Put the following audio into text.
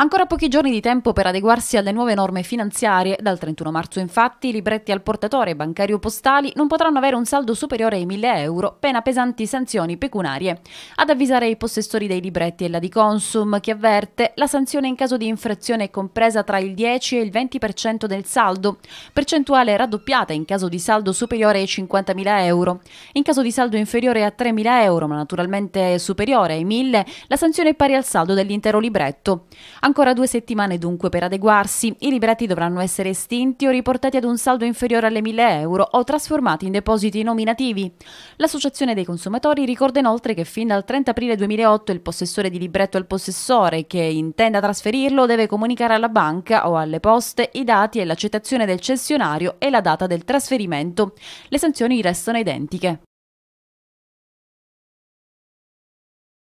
Ancora pochi giorni di tempo per adeguarsi alle nuove norme finanziarie. Dal 31 marzo infatti i libretti al portatore bancario postali non potranno avere un saldo superiore ai 1000 euro, pena pesanti sanzioni pecunarie. Ad avvisare i possessori dei libretti è la di Consum che avverte la sanzione in caso di infrazione è compresa tra il 10 e il 20% del saldo, percentuale raddoppiata in caso di saldo superiore ai 50.000 euro. In caso di saldo inferiore a 3.000 euro ma naturalmente superiore ai 1.000, la sanzione è pari al saldo dell'intero libretto. Ancora due settimane dunque per adeguarsi. I libretti dovranno essere estinti o riportati ad un saldo inferiore alle 1000 euro o trasformati in depositi nominativi. L'Associazione dei consumatori ricorda inoltre che fin dal 30 aprile 2008 il possessore di libretto al possessore che intenda trasferirlo deve comunicare alla banca o alle poste i dati e l'accettazione del cessionario e la data del trasferimento. Le sanzioni restano identiche.